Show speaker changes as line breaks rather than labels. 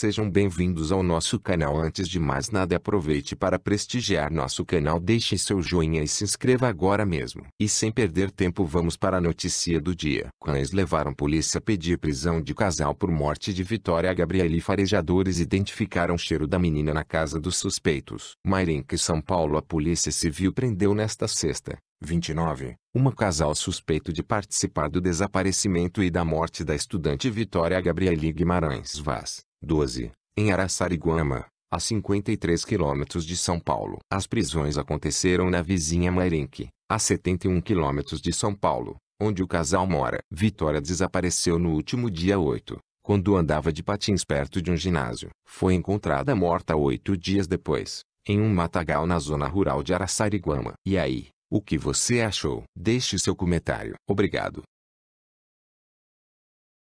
Sejam bem-vindos ao nosso canal. Antes de mais nada, aproveite para prestigiar nosso canal, deixe seu joinha e se inscreva agora mesmo. E sem perder tempo, vamos para a notícia do dia. Cães levaram polícia a pedir prisão de casal por morte de Vitória Gabriele. Farejadores identificaram o cheiro da menina na casa dos suspeitos. Mairink, São Paulo, a Polícia Civil prendeu nesta sexta, 29, uma casal suspeito de participar do desaparecimento e da morte da estudante Vitória Gabrieli Guimarães Vaz. 12, em Araçariguama, a 53 quilômetros de São Paulo. As prisões aconteceram na vizinha Mairenque, a 71 quilômetros de São Paulo, onde o casal mora. Vitória desapareceu no último dia 8, quando andava de patins perto de um ginásio. Foi encontrada morta oito dias depois, em um matagal na zona rural de Araçariguama. E aí, o que você achou? Deixe seu comentário. Obrigado.